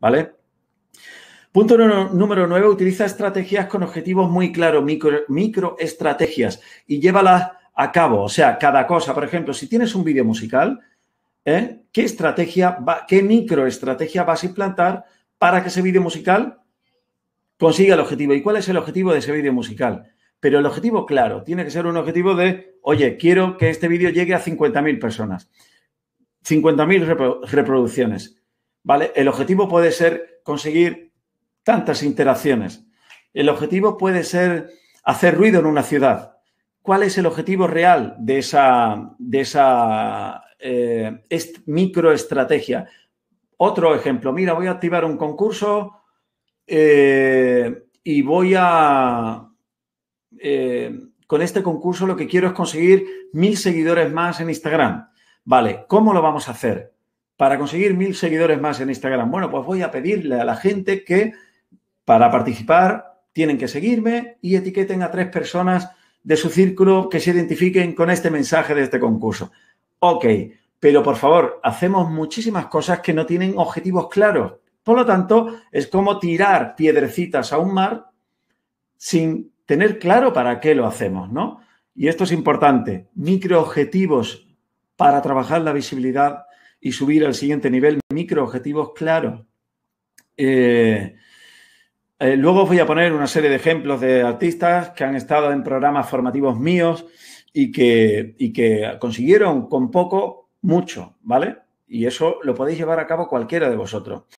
¿vale? Punto número 9, utiliza estrategias con objetivos muy claros, microestrategias, y llévalas a cabo. O sea, cada cosa, por ejemplo, si tienes un vídeo musical, ¿eh? ¿qué estrategia, qué microestrategia vas a implantar para que ese vídeo musical consiga el objetivo? ¿Y cuál es el objetivo de ese vídeo musical? Pero el objetivo, claro, tiene que ser un objetivo de, oye, quiero que este vídeo llegue a 50.000 personas, 50.000 reproducciones. El objetivo puede ser conseguir tantas interacciones. El objetivo puede ser hacer ruido en una ciudad. ¿Cuál es el objetivo real de esa, de esa eh, microestrategia? Otro ejemplo, mira, voy a activar un concurso eh, y voy a... Eh, con este concurso lo que quiero es conseguir mil seguidores más en Instagram. Vale, ¿cómo lo vamos a hacer? para conseguir mil seguidores más en Instagram? Bueno, pues voy a pedirle a la gente que para participar tienen que seguirme y etiqueten a tres personas de su círculo que se identifiquen con este mensaje de este concurso. Ok, pero por favor, hacemos muchísimas cosas que no tienen objetivos claros. Por lo tanto, es como tirar piedrecitas a un mar sin tener claro para qué lo hacemos, ¿no? Y esto es importante, microobjetivos para trabajar la visibilidad y subir al siguiente nivel, micro objetivos claros. Eh, eh, luego voy a poner una serie de ejemplos de artistas que han estado en programas formativos míos y que, y que consiguieron con poco mucho, ¿vale? Y eso lo podéis llevar a cabo cualquiera de vosotros.